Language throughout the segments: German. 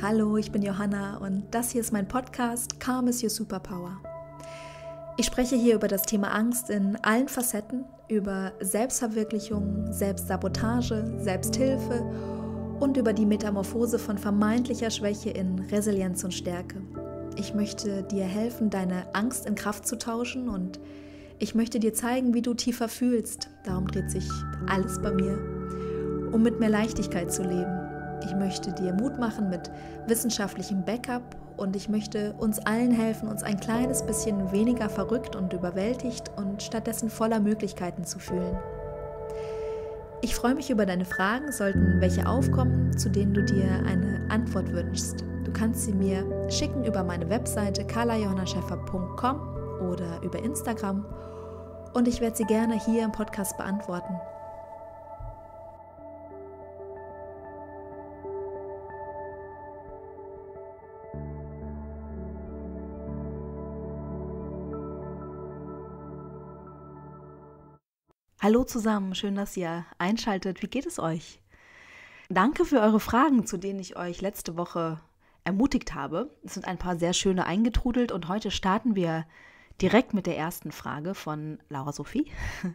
Hallo, ich bin Johanna und das hier ist mein Podcast Calm is Your Superpower. Ich spreche hier über das Thema Angst in allen Facetten, über Selbstverwirklichung, Selbstsabotage, Selbsthilfe und über die Metamorphose von vermeintlicher Schwäche in Resilienz und Stärke. Ich möchte dir helfen, deine Angst in Kraft zu tauschen und ich möchte dir zeigen, wie du tiefer fühlst. Darum dreht sich alles bei mir, um mit mehr Leichtigkeit zu leben ich möchte dir Mut machen mit wissenschaftlichem Backup und ich möchte uns allen helfen, uns ein kleines bisschen weniger verrückt und überwältigt und stattdessen voller Möglichkeiten zu fühlen. Ich freue mich über deine Fragen, sollten welche aufkommen, zu denen du dir eine Antwort wünschst. Du kannst sie mir schicken über meine Webseite karlajohannascheffer.com oder über Instagram und ich werde sie gerne hier im Podcast beantworten. Hallo zusammen, schön, dass ihr einschaltet. Wie geht es euch? Danke für eure Fragen, zu denen ich euch letzte Woche ermutigt habe. Es sind ein paar sehr schöne eingetrudelt und heute starten wir direkt mit der ersten Frage von Laura Sophie.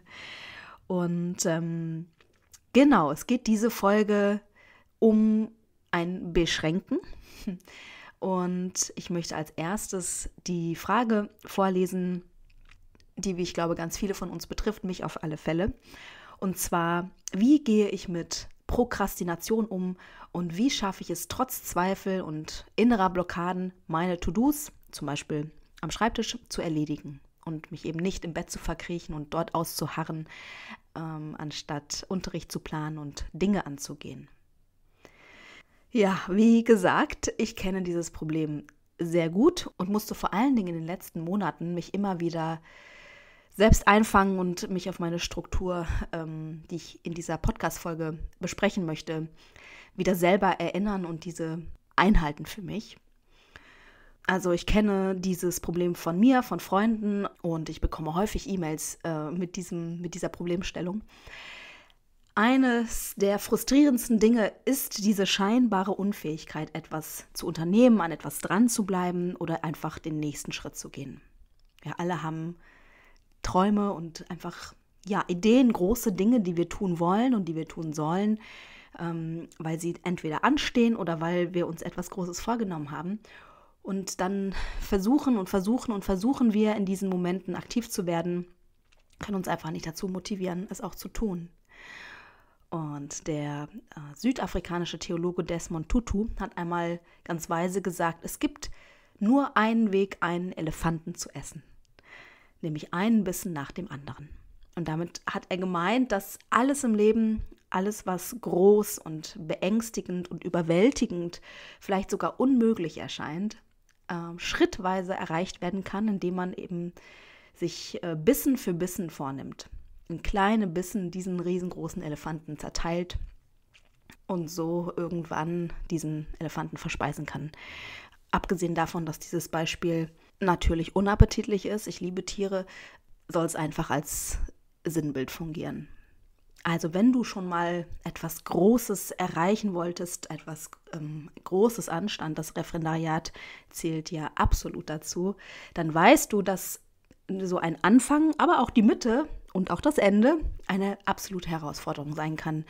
Und ähm, genau, es geht diese Folge um ein Beschränken. Und ich möchte als erstes die Frage vorlesen, die, wie ich glaube, ganz viele von uns betrifft, mich auf alle Fälle. Und zwar, wie gehe ich mit Prokrastination um und wie schaffe ich es trotz Zweifel und innerer Blockaden, meine To-Dos, zum Beispiel am Schreibtisch, zu erledigen und mich eben nicht im Bett zu verkriechen und dort auszuharren, ähm, anstatt Unterricht zu planen und Dinge anzugehen. Ja, wie gesagt, ich kenne dieses Problem sehr gut und musste vor allen Dingen in den letzten Monaten mich immer wieder selbst einfangen und mich auf meine Struktur, ähm, die ich in dieser Podcast-Folge besprechen möchte, wieder selber erinnern und diese einhalten für mich. Also ich kenne dieses Problem von mir, von Freunden und ich bekomme häufig E-Mails äh, mit, mit dieser Problemstellung. Eines der frustrierendsten Dinge ist diese scheinbare Unfähigkeit, etwas zu unternehmen, an etwas dran zu bleiben oder einfach den nächsten Schritt zu gehen. Wir alle haben Träume und einfach ja, Ideen, große Dinge, die wir tun wollen und die wir tun sollen, ähm, weil sie entweder anstehen oder weil wir uns etwas Großes vorgenommen haben. Und dann versuchen und versuchen und versuchen wir in diesen Momenten aktiv zu werden, können uns einfach nicht dazu motivieren, es auch zu tun. Und der äh, südafrikanische Theologe Desmond Tutu hat einmal ganz weise gesagt, es gibt nur einen Weg, einen Elefanten zu essen nämlich einen Bissen nach dem anderen. Und damit hat er gemeint, dass alles im Leben, alles, was groß und beängstigend und überwältigend, vielleicht sogar unmöglich erscheint, äh, schrittweise erreicht werden kann, indem man eben sich äh, Bissen für Bissen vornimmt. In kleine Bissen diesen riesengroßen Elefanten zerteilt und so irgendwann diesen Elefanten verspeisen kann. Abgesehen davon, dass dieses Beispiel natürlich unappetitlich ist, ich liebe Tiere, soll es einfach als Sinnbild fungieren. Also wenn du schon mal etwas Großes erreichen wolltest, etwas ähm, Großes anstand, das Referendariat zählt ja absolut dazu, dann weißt du, dass so ein Anfang, aber auch die Mitte und auch das Ende eine absolute Herausforderung sein kann.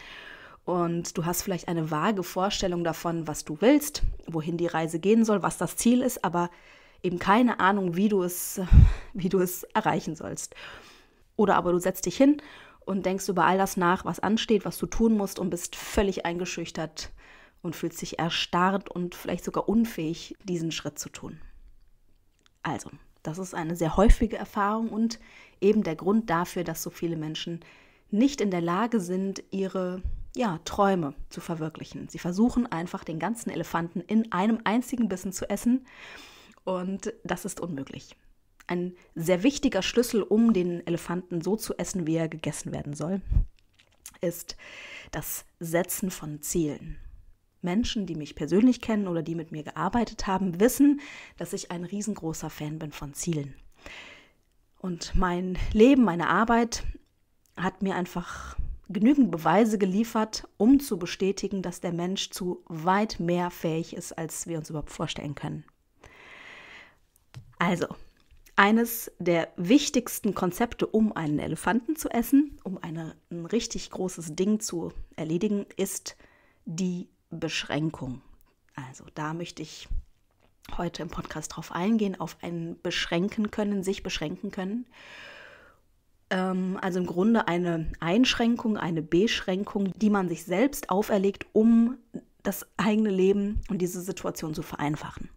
Und du hast vielleicht eine vage Vorstellung davon, was du willst, wohin die Reise gehen soll, was das Ziel ist, aber eben keine Ahnung, wie du es, wie du es erreichen sollst. Oder aber du setzt dich hin und denkst über all das nach, was ansteht, was du tun musst und bist völlig eingeschüchtert und fühlst dich erstarrt und vielleicht sogar unfähig, diesen Schritt zu tun. Also, das ist eine sehr häufige Erfahrung und eben der Grund dafür, dass so viele Menschen nicht in der Lage sind, ihre ja, Träume zu verwirklichen. Sie versuchen einfach den ganzen Elefanten in einem einzigen Bissen zu essen und das ist unmöglich. Ein sehr wichtiger Schlüssel, um den Elefanten so zu essen, wie er gegessen werden soll, ist das Setzen von Zielen. Menschen, die mich persönlich kennen oder die mit mir gearbeitet haben, wissen, dass ich ein riesengroßer Fan bin von Zielen. Und mein Leben, meine Arbeit hat mir einfach genügend Beweise geliefert, um zu bestätigen, dass der Mensch zu weit mehr fähig ist, als wir uns überhaupt vorstellen können. Also, eines der wichtigsten Konzepte, um einen Elefanten zu essen, um eine, ein richtig großes Ding zu erledigen, ist die Beschränkung. Also da möchte ich heute im Podcast drauf eingehen, auf ein Beschränken können, sich beschränken können. Ähm, also im Grunde eine Einschränkung, eine Beschränkung, die man sich selbst auferlegt, um das eigene Leben und diese Situation zu vereinfachen.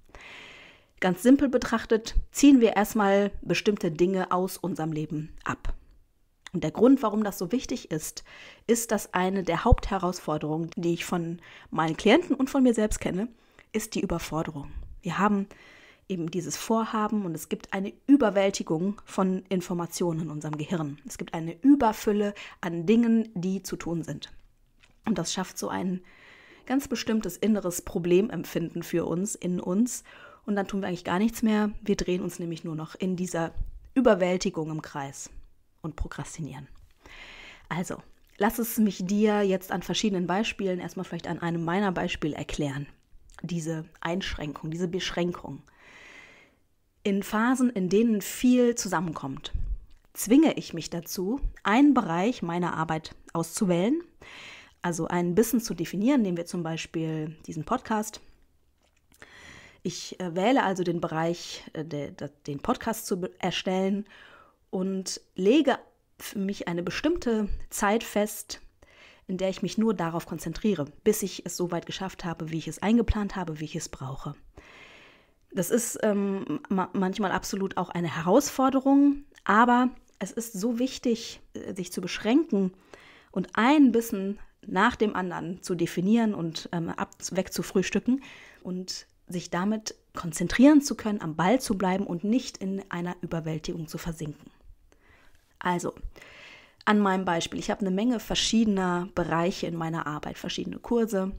Ganz simpel betrachtet ziehen wir erstmal bestimmte Dinge aus unserem Leben ab. Und der Grund, warum das so wichtig ist, ist, dass eine der Hauptherausforderungen, die ich von meinen Klienten und von mir selbst kenne, ist die Überforderung. Wir haben eben dieses Vorhaben und es gibt eine Überwältigung von Informationen in unserem Gehirn. Es gibt eine Überfülle an Dingen, die zu tun sind. Und das schafft so ein ganz bestimmtes inneres Problemempfinden für uns, in uns und dann tun wir eigentlich gar nichts mehr. Wir drehen uns nämlich nur noch in dieser Überwältigung im Kreis und prokrastinieren. Also, lass es mich dir jetzt an verschiedenen Beispielen, erstmal vielleicht an einem meiner Beispiele erklären. Diese Einschränkung, diese Beschränkung. In Phasen, in denen viel zusammenkommt, zwinge ich mich dazu, einen Bereich meiner Arbeit auszuwählen, also einen Bissen zu definieren, nehmen wir zum Beispiel diesen Podcast ich äh, wähle also den Bereich, äh, den Podcast zu erstellen und lege für mich eine bestimmte Zeit fest, in der ich mich nur darauf konzentriere, bis ich es so weit geschafft habe, wie ich es eingeplant habe, wie ich es brauche. Das ist ähm, ma manchmal absolut auch eine Herausforderung, aber es ist so wichtig, äh, sich zu beschränken und ein bisschen nach dem anderen zu definieren und ähm, ab, und sich damit konzentrieren zu können, am Ball zu bleiben und nicht in einer Überwältigung zu versinken. Also, an meinem Beispiel, ich habe eine Menge verschiedener Bereiche in meiner Arbeit, verschiedene Kurse,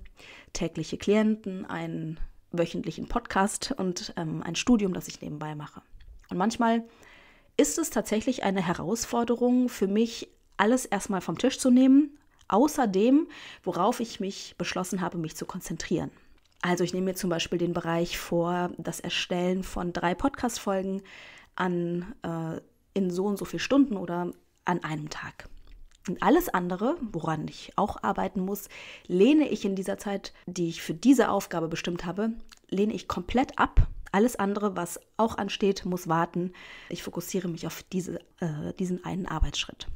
tägliche Klienten, einen wöchentlichen Podcast und ähm, ein Studium, das ich nebenbei mache. Und manchmal ist es tatsächlich eine Herausforderung für mich, alles erstmal vom Tisch zu nehmen, außer dem, worauf ich mich beschlossen habe, mich zu konzentrieren. Also ich nehme mir zum Beispiel den Bereich vor, das Erstellen von drei Podcast-Folgen an äh, in so und so viel Stunden oder an einem Tag. Und alles andere, woran ich auch arbeiten muss, lehne ich in dieser Zeit, die ich für diese Aufgabe bestimmt habe, lehne ich komplett ab. Alles andere, was auch ansteht, muss warten. Ich fokussiere mich auf diese, äh, diesen einen Arbeitsschritt.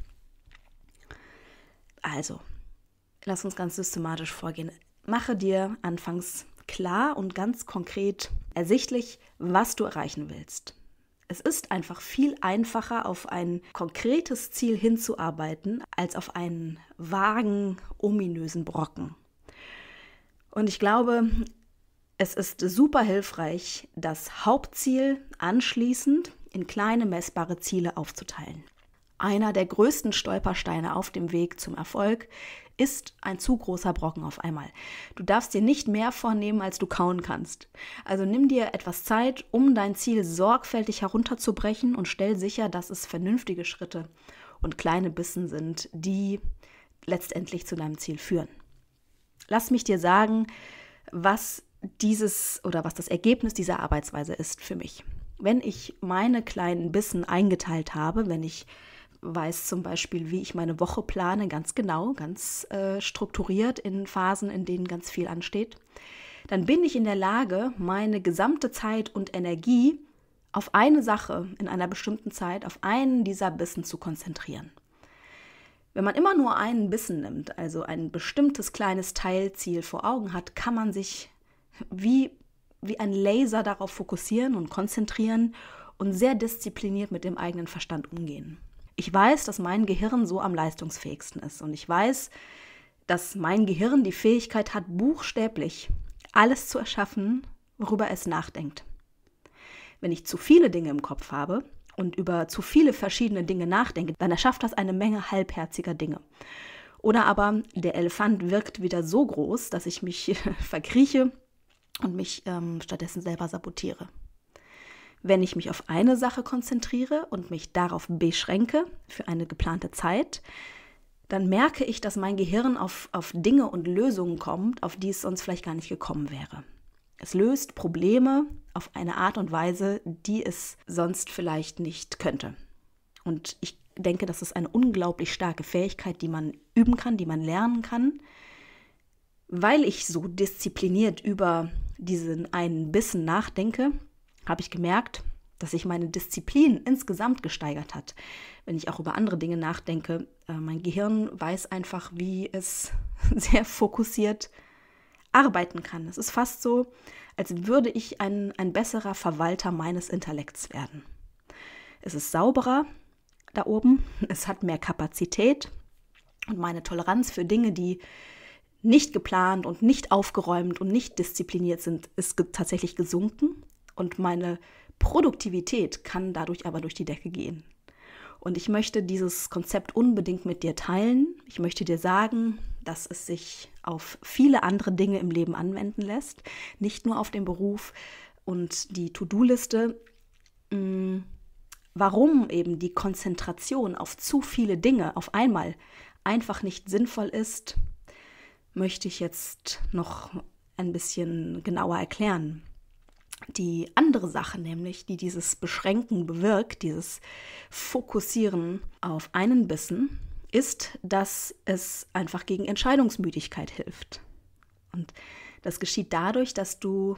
Also, lass uns ganz systematisch vorgehen. Mache dir anfangs klar und ganz konkret ersichtlich, was du erreichen willst. Es ist einfach viel einfacher, auf ein konkretes Ziel hinzuarbeiten, als auf einen vagen, ominösen Brocken. Und ich glaube, es ist super hilfreich, das Hauptziel anschließend in kleine messbare Ziele aufzuteilen. Einer der größten Stolpersteine auf dem Weg zum Erfolg ist ein zu großer Brocken auf einmal. Du darfst dir nicht mehr vornehmen, als du kauen kannst. Also nimm dir etwas Zeit, um dein Ziel sorgfältig herunterzubrechen und stell sicher, dass es vernünftige Schritte und kleine Bissen sind, die letztendlich zu deinem Ziel führen. Lass mich dir sagen, was dieses oder was das Ergebnis dieser Arbeitsweise ist für mich. Wenn ich meine kleinen Bissen eingeteilt habe, wenn ich weiß zum Beispiel, wie ich meine Woche plane, ganz genau, ganz äh, strukturiert in Phasen, in denen ganz viel ansteht, dann bin ich in der Lage, meine gesamte Zeit und Energie auf eine Sache in einer bestimmten Zeit, auf einen dieser Bissen zu konzentrieren. Wenn man immer nur einen Bissen nimmt, also ein bestimmtes kleines Teilziel vor Augen hat, kann man sich wie, wie ein Laser darauf fokussieren und konzentrieren und sehr diszipliniert mit dem eigenen Verstand umgehen. Ich weiß, dass mein Gehirn so am leistungsfähigsten ist und ich weiß, dass mein Gehirn die Fähigkeit hat, buchstäblich alles zu erschaffen, worüber es nachdenkt. Wenn ich zu viele Dinge im Kopf habe und über zu viele verschiedene Dinge nachdenke, dann erschafft das eine Menge halbherziger Dinge. Oder aber der Elefant wirkt wieder so groß, dass ich mich verkrieche und mich ähm, stattdessen selber sabotiere. Wenn ich mich auf eine Sache konzentriere und mich darauf beschränke für eine geplante Zeit, dann merke ich, dass mein Gehirn auf, auf Dinge und Lösungen kommt, auf die es sonst vielleicht gar nicht gekommen wäre. Es löst Probleme auf eine Art und Weise, die es sonst vielleicht nicht könnte. Und ich denke, das ist eine unglaublich starke Fähigkeit, die man üben kann, die man lernen kann. Weil ich so diszipliniert über diesen einen Bissen nachdenke, habe ich gemerkt, dass sich meine Disziplin insgesamt gesteigert hat. Wenn ich auch über andere Dinge nachdenke, äh, mein Gehirn weiß einfach, wie es sehr fokussiert arbeiten kann. Es ist fast so, als würde ich ein, ein besserer Verwalter meines Intellekts werden. Es ist sauberer da oben, es hat mehr Kapazität und meine Toleranz für Dinge, die nicht geplant und nicht aufgeräumt und nicht diszipliniert sind, ist ge tatsächlich gesunken. Und meine Produktivität kann dadurch aber durch die Decke gehen. Und ich möchte dieses Konzept unbedingt mit dir teilen. Ich möchte dir sagen, dass es sich auf viele andere Dinge im Leben anwenden lässt, nicht nur auf den Beruf und die To-Do-Liste. Mm, warum eben die Konzentration auf zu viele Dinge auf einmal einfach nicht sinnvoll ist, möchte ich jetzt noch ein bisschen genauer erklären die andere Sache nämlich, die dieses Beschränken bewirkt, dieses Fokussieren auf einen Bissen, ist, dass es einfach gegen Entscheidungsmüdigkeit hilft. Und das geschieht dadurch, dass du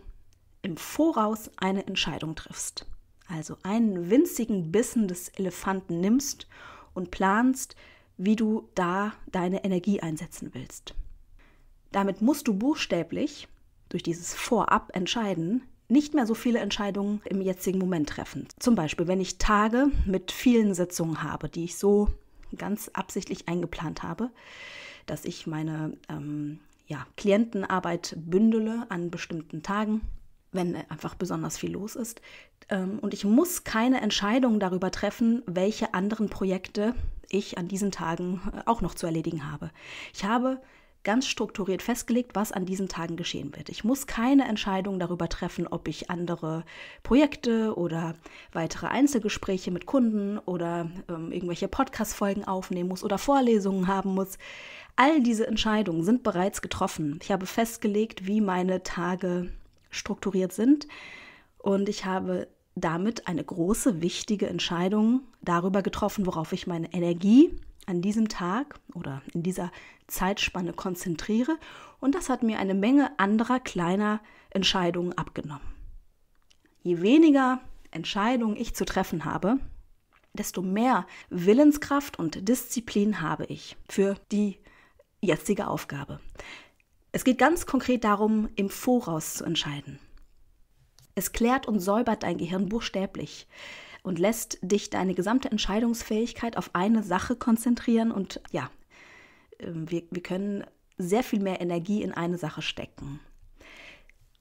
im Voraus eine Entscheidung triffst. Also einen winzigen Bissen des Elefanten nimmst und planst, wie du da deine Energie einsetzen willst. Damit musst du buchstäblich durch dieses Vorab entscheiden, nicht mehr so viele Entscheidungen im jetzigen Moment treffen. Zum Beispiel, wenn ich Tage mit vielen Sitzungen habe, die ich so ganz absichtlich eingeplant habe, dass ich meine ähm, ja, Klientenarbeit bündele an bestimmten Tagen, wenn einfach besonders viel los ist. Ähm, und ich muss keine Entscheidung darüber treffen, welche anderen Projekte ich an diesen Tagen äh, auch noch zu erledigen habe. Ich habe ganz strukturiert festgelegt, was an diesen Tagen geschehen wird. Ich muss keine Entscheidung darüber treffen, ob ich andere Projekte oder weitere Einzelgespräche mit Kunden oder ähm, irgendwelche Podcast-Folgen aufnehmen muss oder Vorlesungen haben muss. All diese Entscheidungen sind bereits getroffen. Ich habe festgelegt, wie meine Tage strukturiert sind und ich habe damit eine große, wichtige Entscheidung darüber getroffen, worauf ich meine Energie an diesem Tag oder in dieser Zeitspanne konzentriere. Und das hat mir eine Menge anderer kleiner Entscheidungen abgenommen. Je weniger Entscheidungen ich zu treffen habe, desto mehr Willenskraft und Disziplin habe ich für die jetzige Aufgabe. Es geht ganz konkret darum, im Voraus zu entscheiden. Es klärt und säubert dein Gehirn buchstäblich und lässt dich deine gesamte Entscheidungsfähigkeit auf eine Sache konzentrieren. Und ja, ähm, wir, wir können sehr viel mehr Energie in eine Sache stecken.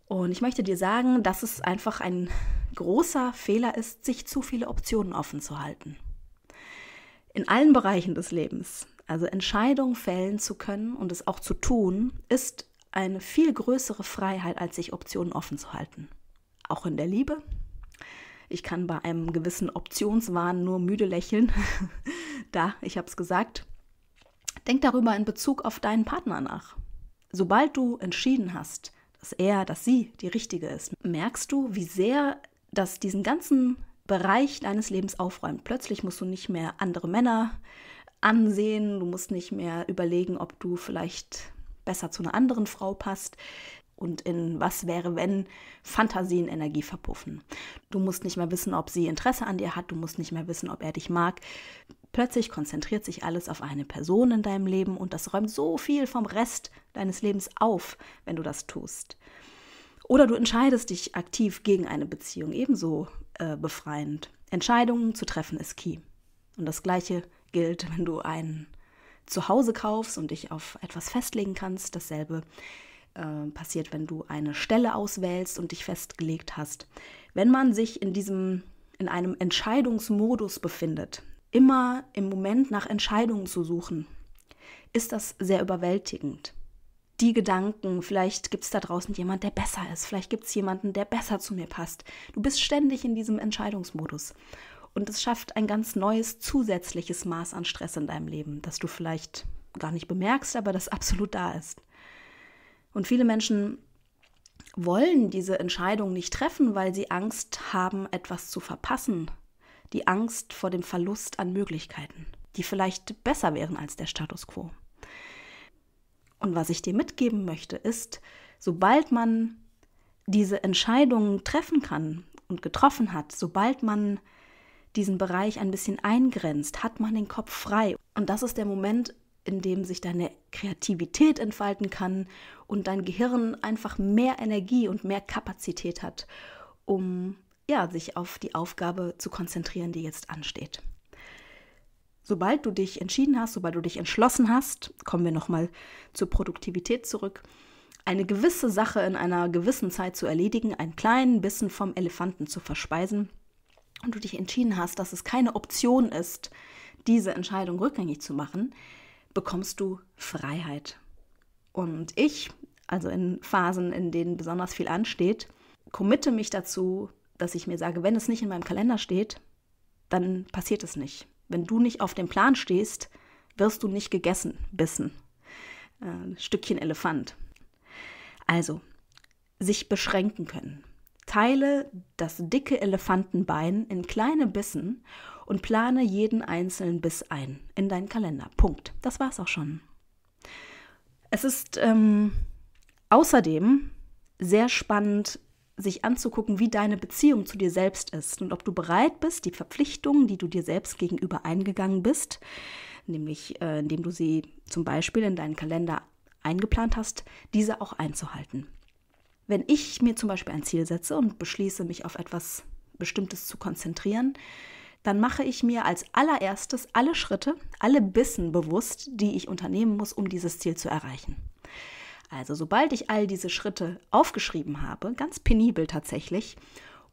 Und ich möchte dir sagen, dass es einfach ein großer Fehler ist, sich zu viele Optionen offen zu halten. In allen Bereichen des Lebens, also Entscheidungen fällen zu können und es auch zu tun, ist eine viel größere Freiheit, als sich Optionen offen zu halten. Auch in der Liebe, ich kann bei einem gewissen Optionswahn nur müde lächeln. da, ich habe es gesagt. Denk darüber in Bezug auf deinen Partner nach. Sobald du entschieden hast, dass er, dass sie die richtige ist, merkst du, wie sehr das diesen ganzen Bereich deines Lebens aufräumt. Plötzlich musst du nicht mehr andere Männer ansehen, du musst nicht mehr überlegen, ob du vielleicht besser zu einer anderen Frau passt und in was wäre, wenn Fantasien Energie verpuffen. Du musst nicht mehr wissen, ob sie Interesse an dir hat, du musst nicht mehr wissen, ob er dich mag. Plötzlich konzentriert sich alles auf eine Person in deinem Leben und das räumt so viel vom Rest deines Lebens auf, wenn du das tust. Oder du entscheidest dich aktiv gegen eine Beziehung, ebenso äh, befreiend. Entscheidungen zu treffen ist key. Und das Gleiche gilt, wenn du ein Zuhause kaufst und dich auf etwas festlegen kannst, dasselbe äh, passiert, wenn du eine Stelle auswählst und dich festgelegt hast. Wenn man sich in diesem in einem Entscheidungsmodus befindet, immer im Moment nach Entscheidungen zu suchen, ist das sehr überwältigend. Die Gedanken, vielleicht gibt es da draußen jemand, der besser ist, vielleicht gibt es jemanden, der besser zu mir passt. Du bist ständig in diesem Entscheidungsmodus. Und es schafft ein ganz neues zusätzliches Maß an Stress in deinem Leben, das du vielleicht gar nicht bemerkst, aber das absolut da ist. Und viele Menschen wollen diese Entscheidung nicht treffen, weil sie Angst haben, etwas zu verpassen. Die Angst vor dem Verlust an Möglichkeiten, die vielleicht besser wären als der Status quo. Und was ich dir mitgeben möchte, ist, sobald man diese Entscheidung treffen kann und getroffen hat, sobald man diesen Bereich ein bisschen eingrenzt, hat man den Kopf frei. Und das ist der Moment, in dem sich deine Kreativität entfalten kann und dein Gehirn einfach mehr Energie und mehr Kapazität hat, um ja, sich auf die Aufgabe zu konzentrieren, die jetzt ansteht. Sobald du dich entschieden hast, sobald du dich entschlossen hast, kommen wir nochmal zur Produktivität zurück, eine gewisse Sache in einer gewissen Zeit zu erledigen, einen kleinen Bissen vom Elefanten zu verspeisen, und du dich entschieden hast, dass es keine Option ist, diese Entscheidung rückgängig zu machen, bekommst du Freiheit. Und ich, also in Phasen, in denen besonders viel ansteht, committe mich dazu, dass ich mir sage, wenn es nicht in meinem Kalender steht, dann passiert es nicht. Wenn du nicht auf dem Plan stehst, wirst du nicht gegessen, bissen. Äh, Stückchen Elefant. Also, sich beschränken können. Teile das dicke Elefantenbein in kleine Bissen und plane jeden einzelnen Biss ein in deinen Kalender. Punkt. Das war's auch schon. Es ist ähm, außerdem sehr spannend, sich anzugucken, wie deine Beziehung zu dir selbst ist und ob du bereit bist, die Verpflichtungen, die du dir selbst gegenüber eingegangen bist, nämlich äh, indem du sie zum Beispiel in deinen Kalender eingeplant hast, diese auch einzuhalten. Wenn ich mir zum Beispiel ein Ziel setze und beschließe, mich auf etwas Bestimmtes zu konzentrieren, dann mache ich mir als allererstes alle Schritte, alle Bissen bewusst, die ich unternehmen muss, um dieses Ziel zu erreichen. Also sobald ich all diese Schritte aufgeschrieben habe, ganz penibel tatsächlich,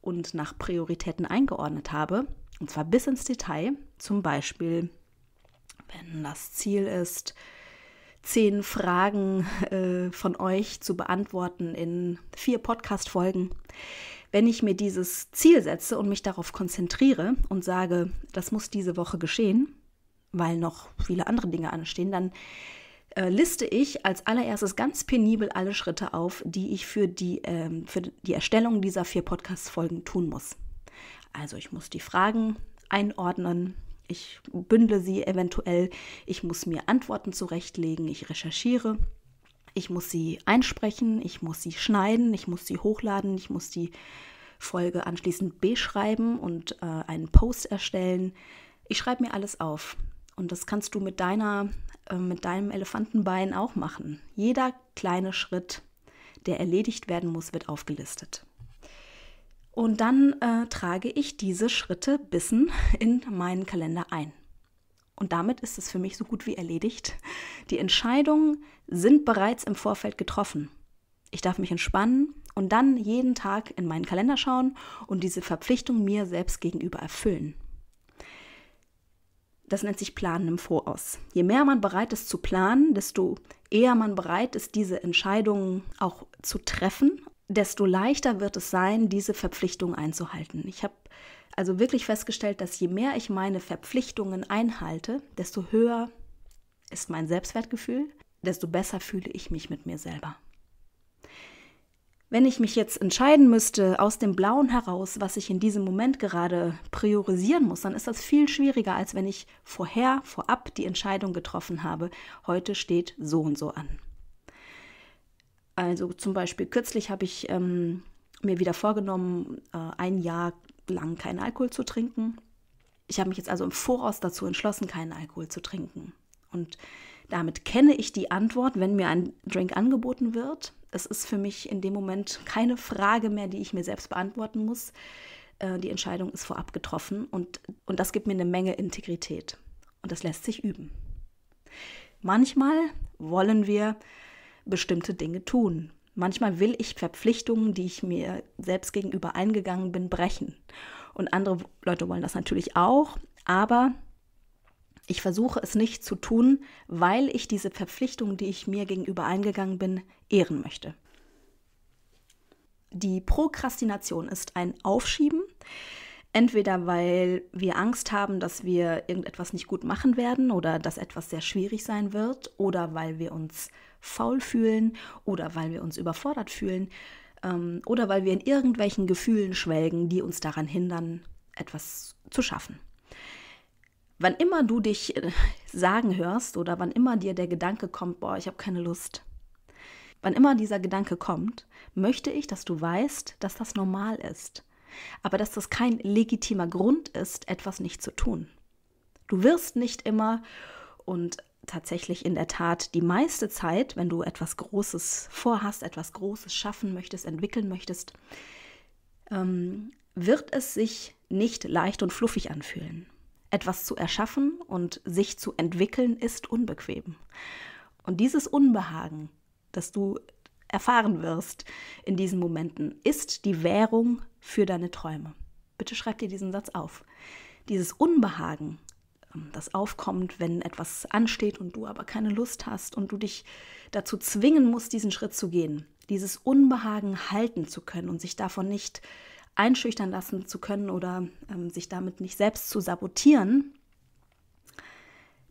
und nach Prioritäten eingeordnet habe, und zwar bis ins Detail, zum Beispiel, wenn das Ziel ist, zehn Fragen äh, von euch zu beantworten in vier Podcast-Folgen, wenn ich mir dieses Ziel setze und mich darauf konzentriere und sage, das muss diese Woche geschehen, weil noch viele andere Dinge anstehen, dann äh, liste ich als allererstes ganz penibel alle Schritte auf, die ich für die, äh, für die Erstellung dieser vier Podcast-Folgen tun muss. Also ich muss die Fragen einordnen, ich bündle sie eventuell, ich muss mir Antworten zurechtlegen, ich recherchiere ich muss sie einsprechen, ich muss sie schneiden, ich muss sie hochladen, ich muss die Folge anschließend beschreiben und äh, einen Post erstellen. Ich schreibe mir alles auf. Und das kannst du mit deiner, äh, mit deinem Elefantenbein auch machen. Jeder kleine Schritt, der erledigt werden muss, wird aufgelistet. Und dann äh, trage ich diese Schritte bissen in meinen Kalender ein. Und damit ist es für mich so gut wie erledigt. Die Entscheidungen sind bereits im Vorfeld getroffen. Ich darf mich entspannen und dann jeden Tag in meinen Kalender schauen und diese Verpflichtung mir selbst gegenüber erfüllen. Das nennt sich Planen im Voraus. Je mehr man bereit ist zu planen, desto eher man bereit ist, diese Entscheidungen auch zu treffen, desto leichter wird es sein, diese Verpflichtung einzuhalten. Ich habe also wirklich festgestellt, dass je mehr ich meine Verpflichtungen einhalte, desto höher ist mein Selbstwertgefühl, desto besser fühle ich mich mit mir selber. Wenn ich mich jetzt entscheiden müsste aus dem Blauen heraus, was ich in diesem Moment gerade priorisieren muss, dann ist das viel schwieriger, als wenn ich vorher, vorab die Entscheidung getroffen habe, heute steht so und so an. Also zum Beispiel kürzlich habe ich ähm, mir wieder vorgenommen, äh, ein Jahr lang keinen Alkohol zu trinken. Ich habe mich jetzt also im Voraus dazu entschlossen, keinen Alkohol zu trinken. Und damit kenne ich die Antwort, wenn mir ein Drink angeboten wird. Es ist für mich in dem Moment keine Frage mehr, die ich mir selbst beantworten muss. Äh, die Entscheidung ist vorab getroffen und, und das gibt mir eine Menge Integrität. Und das lässt sich üben. Manchmal wollen wir bestimmte Dinge tun. Manchmal will ich Verpflichtungen, die ich mir selbst gegenüber eingegangen bin, brechen. Und andere Leute wollen das natürlich auch, aber ich versuche es nicht zu tun, weil ich diese Verpflichtungen, die ich mir gegenüber eingegangen bin, ehren möchte. Die Prokrastination ist ein Aufschieben, entweder weil wir Angst haben, dass wir irgendetwas nicht gut machen werden oder dass etwas sehr schwierig sein wird oder weil wir uns faul fühlen oder weil wir uns überfordert fühlen ähm, oder weil wir in irgendwelchen Gefühlen schwelgen, die uns daran hindern, etwas zu schaffen. Wann immer du dich äh, sagen hörst oder wann immer dir der Gedanke kommt, boah, ich habe keine Lust, wann immer dieser Gedanke kommt, möchte ich, dass du weißt, dass das normal ist, aber dass das kein legitimer Grund ist, etwas nicht zu tun. Du wirst nicht immer und tatsächlich in der Tat die meiste Zeit, wenn du etwas Großes vorhast, etwas Großes schaffen möchtest, entwickeln möchtest, ähm, wird es sich nicht leicht und fluffig anfühlen. Etwas zu erschaffen und sich zu entwickeln ist unbequem. Und dieses Unbehagen, das du erfahren wirst in diesen Momenten, ist die Währung für deine Träume. Bitte schreib dir diesen Satz auf. Dieses Unbehagen ähm, das aufkommt, wenn etwas ansteht und du aber keine Lust hast und du dich dazu zwingen musst, diesen Schritt zu gehen, dieses Unbehagen halten zu können und sich davon nicht einschüchtern lassen zu können oder ähm, sich damit nicht selbst zu sabotieren,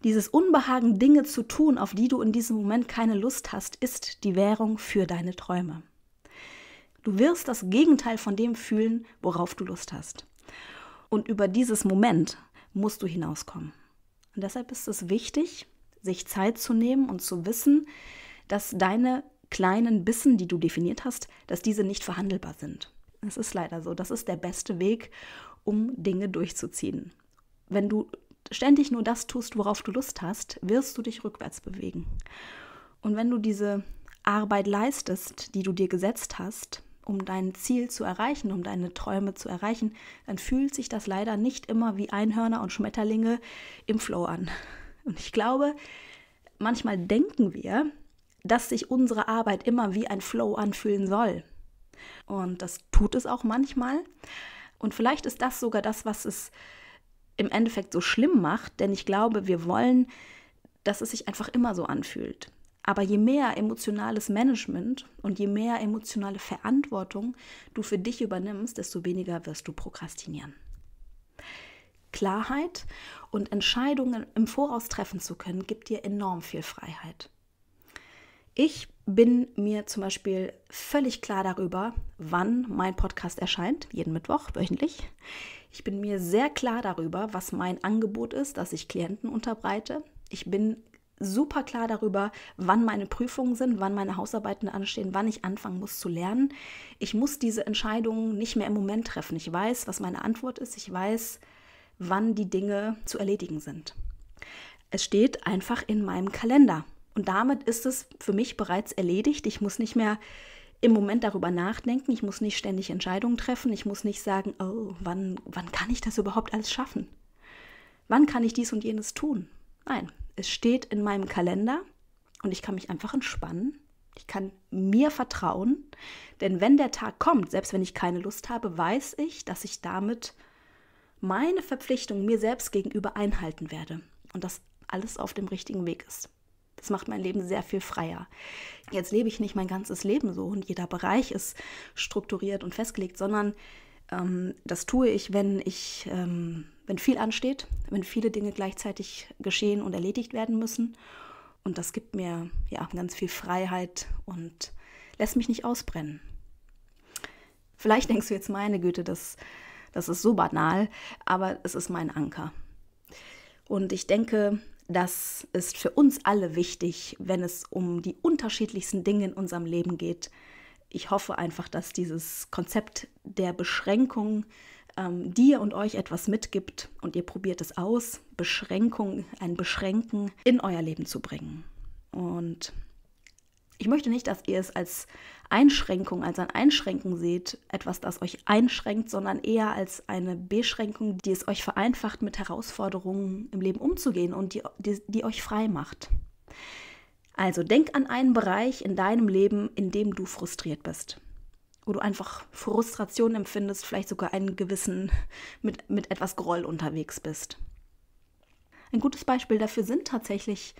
dieses Unbehagen, Dinge zu tun, auf die du in diesem Moment keine Lust hast, ist die Währung für deine Träume. Du wirst das Gegenteil von dem fühlen, worauf du Lust hast. Und über dieses Moment musst du hinauskommen. Und deshalb ist es wichtig, sich Zeit zu nehmen und zu wissen, dass deine kleinen Bissen, die du definiert hast, dass diese nicht verhandelbar sind. Das ist leider so. Das ist der beste Weg, um Dinge durchzuziehen. Wenn du ständig nur das tust, worauf du Lust hast, wirst du dich rückwärts bewegen. Und wenn du diese Arbeit leistest, die du dir gesetzt hast, um dein Ziel zu erreichen, um deine Träume zu erreichen, dann fühlt sich das leider nicht immer wie Einhörner und Schmetterlinge im Flow an. Und ich glaube, manchmal denken wir, dass sich unsere Arbeit immer wie ein Flow anfühlen soll. Und das tut es auch manchmal. Und vielleicht ist das sogar das, was es im Endeffekt so schlimm macht, denn ich glaube, wir wollen, dass es sich einfach immer so anfühlt. Aber je mehr emotionales Management und je mehr emotionale Verantwortung du für dich übernimmst, desto weniger wirst du prokrastinieren. Klarheit und Entscheidungen im Voraus treffen zu können, gibt dir enorm viel Freiheit. Ich bin mir zum Beispiel völlig klar darüber, wann mein Podcast erscheint, jeden Mittwoch wöchentlich. Ich bin mir sehr klar darüber, was mein Angebot ist, das ich Klienten unterbreite. Ich bin super klar darüber, wann meine Prüfungen sind, wann meine Hausarbeiten anstehen, wann ich anfangen muss zu lernen. Ich muss diese Entscheidungen nicht mehr im Moment treffen. Ich weiß, was meine Antwort ist. Ich weiß, wann die Dinge zu erledigen sind. Es steht einfach in meinem Kalender. Und damit ist es für mich bereits erledigt. Ich muss nicht mehr im Moment darüber nachdenken. Ich muss nicht ständig Entscheidungen treffen. Ich muss nicht sagen, oh, wann, wann kann ich das überhaupt alles schaffen? Wann kann ich dies und jenes tun? Nein, es steht in meinem Kalender und ich kann mich einfach entspannen. Ich kann mir vertrauen, denn wenn der Tag kommt, selbst wenn ich keine Lust habe, weiß ich, dass ich damit meine Verpflichtung mir selbst gegenüber einhalten werde und dass alles auf dem richtigen Weg ist. Das macht mein Leben sehr viel freier. Jetzt lebe ich nicht mein ganzes Leben so und jeder Bereich ist strukturiert und festgelegt, sondern ähm, das tue ich, wenn ich, ähm, wenn viel ansteht, wenn viele Dinge gleichzeitig geschehen und erledigt werden müssen. Und das gibt mir ja ganz viel Freiheit und lässt mich nicht ausbrennen. Vielleicht denkst du jetzt, meine Güte, das, das ist so banal, aber es ist mein Anker. Und ich denke, das ist für uns alle wichtig, wenn es um die unterschiedlichsten Dinge in unserem Leben geht, ich hoffe einfach, dass dieses Konzept der Beschränkung ähm, dir und euch etwas mitgibt und ihr probiert es aus, Beschränkung, ein Beschränken in euer Leben zu bringen. Und ich möchte nicht, dass ihr es als Einschränkung, als ein Einschränken seht, etwas, das euch einschränkt, sondern eher als eine Beschränkung, die es euch vereinfacht, mit Herausforderungen im Leben umzugehen und die, die, die euch frei macht. Also denk an einen Bereich in deinem Leben, in dem du frustriert bist. Wo du einfach Frustration empfindest, vielleicht sogar einen gewissen, mit, mit etwas Groll unterwegs bist. Ein gutes Beispiel dafür sind tatsächlich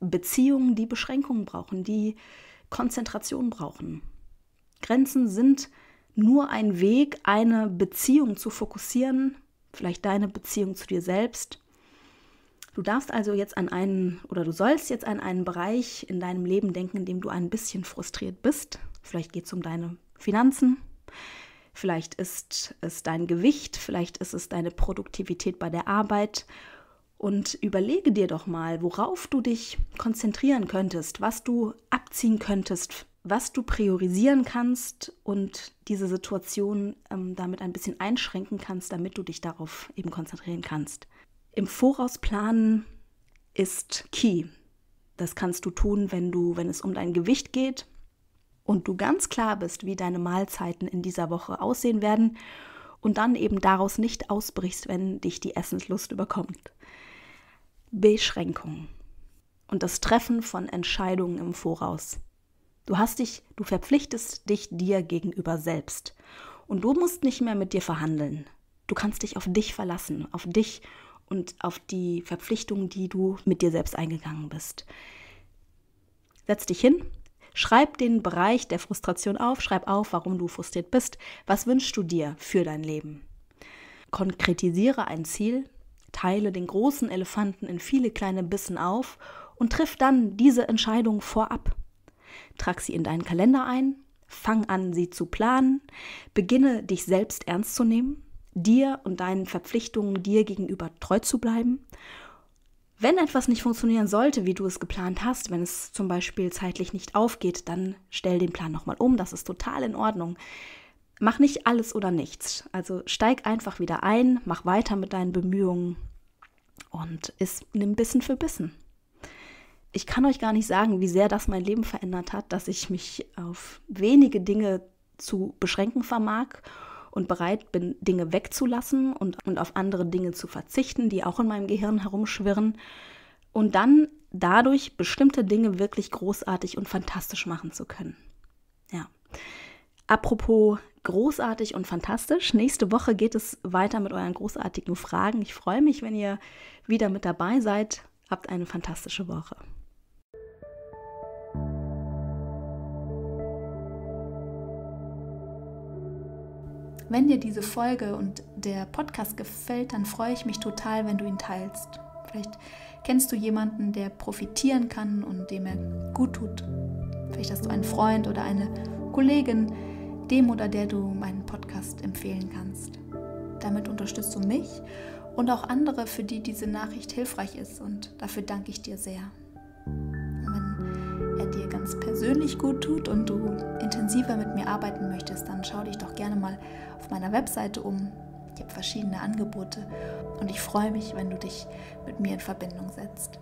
Beziehungen, die Beschränkungen brauchen, die Konzentration brauchen. Grenzen sind nur ein Weg, eine Beziehung zu fokussieren, vielleicht deine Beziehung zu dir selbst, Du darfst also jetzt an einen oder du sollst jetzt an einen Bereich in deinem Leben denken, in dem du ein bisschen frustriert bist. Vielleicht geht es um deine Finanzen, vielleicht ist es dein Gewicht, vielleicht ist es deine Produktivität bei der Arbeit. Und überlege dir doch mal, worauf du dich konzentrieren könntest, was du abziehen könntest, was du priorisieren kannst und diese Situation ähm, damit ein bisschen einschränken kannst, damit du dich darauf eben konzentrieren kannst. Im Voraus planen ist key. Das kannst du tun, wenn du, wenn es um dein Gewicht geht und du ganz klar bist, wie deine Mahlzeiten in dieser Woche aussehen werden und dann eben daraus nicht ausbrichst, wenn dich die Essenslust überkommt. Beschränkung und das Treffen von Entscheidungen im Voraus. Du hast dich, du verpflichtest dich dir gegenüber selbst und du musst nicht mehr mit dir verhandeln. Du kannst dich auf dich verlassen, auf dich und auf die Verpflichtungen, die du mit dir selbst eingegangen bist. Setz dich hin, schreib den Bereich der Frustration auf, schreib auf, warum du frustriert bist, was wünschst du dir für dein Leben. Konkretisiere ein Ziel, teile den großen Elefanten in viele kleine Bissen auf und triff dann diese Entscheidung vorab. Trag sie in deinen Kalender ein, fang an, sie zu planen, beginne dich selbst ernst zu nehmen dir und deinen Verpflichtungen dir gegenüber treu zu bleiben. Wenn etwas nicht funktionieren sollte, wie du es geplant hast, wenn es zum Beispiel zeitlich nicht aufgeht, dann stell den Plan nochmal um, das ist total in Ordnung. Mach nicht alles oder nichts. Also steig einfach wieder ein, mach weiter mit deinen Bemühungen und ist, nimm Bissen für Bissen. Ich kann euch gar nicht sagen, wie sehr das mein Leben verändert hat, dass ich mich auf wenige Dinge zu beschränken vermag und bereit bin, Dinge wegzulassen und, und auf andere Dinge zu verzichten, die auch in meinem Gehirn herumschwirren. Und dann dadurch bestimmte Dinge wirklich großartig und fantastisch machen zu können. Ja. Apropos großartig und fantastisch. Nächste Woche geht es weiter mit euren großartigen Fragen. Ich freue mich, wenn ihr wieder mit dabei seid. Habt eine fantastische Woche. Wenn dir diese Folge und der Podcast gefällt, dann freue ich mich total, wenn du ihn teilst. Vielleicht kennst du jemanden, der profitieren kann und dem er gut tut. Vielleicht hast du einen Freund oder eine Kollegin, dem oder der du meinen Podcast empfehlen kannst. Damit unterstützt du mich und auch andere, für die diese Nachricht hilfreich ist. Und dafür danke ich dir sehr. Und wenn er dir ganz persönlich gut tut und du intensiver mit mir arbeiten möchtest, dann schau dich doch gerne mal auf meiner Webseite um. Ich habe verschiedene Angebote und ich freue mich, wenn du dich mit mir in Verbindung setzt.